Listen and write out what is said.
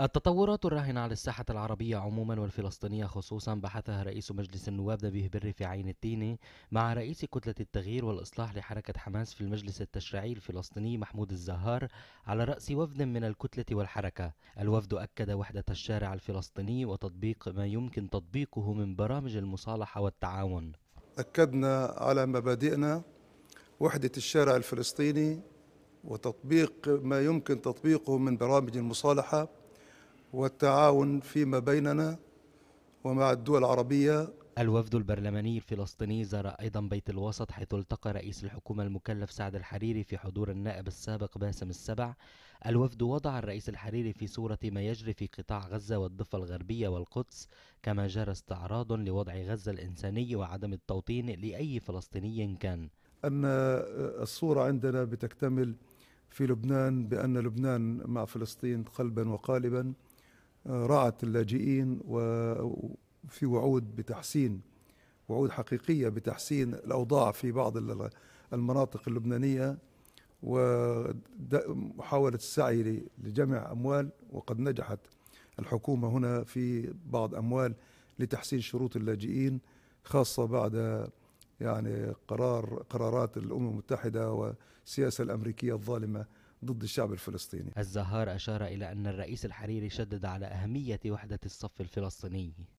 التطورات الراهنة على الساحة العربية عموما والفلسطينية خصوصا بحثها رئيس مجلس النواب نبيه بري في عين الديني مع رئيس كتلة التغيير والإصلاح لحركة حماس في المجلس التشريعي الفلسطيني محمود الزهار على رأس وفد من الكتلة والحركة الوفد أكد وحدة الشارع الفلسطيني وتطبيق ما يمكن تطبيقه من برامج المصالحة والتعاون أكدنا على مبادئنا وحدة الشارع الفلسطيني وتطبيق ما يمكن تطبيقه من برامج المصالحه والتعاون فيما بيننا ومع الدول العربية الوفد البرلماني الفلسطيني زار أيضا بيت الوسط حيث التقى رئيس الحكومة المكلف سعد الحريري في حضور النائب السابق باسم السبع الوفد وضع الرئيس الحريري في صورة ما يجري في قطاع غزة والضفة الغربية والقدس كما جرى استعراض لوضع غزة الإنساني وعدم التوطين لأي فلسطيني كان أن الصورة عندنا بتكتمل في لبنان بأن لبنان مع فلسطين قلبا وقالبا رأت اللاجئين وفي وعود بتحسين وعود حقيقية بتحسين الأوضاع في بعض المناطق اللبنانية ومحاولة السعي لجمع أموال وقد نجحت الحكومة هنا في بعض أموال لتحسين شروط اللاجئين خاصة بعد يعني قرار قرارات الأمم المتحدة والسياسة الأمريكية الظالمة ضد الشعب الفلسطيني الزهار أشار إلى أن الرئيس الحريري شدد على أهمية وحدة الصف الفلسطيني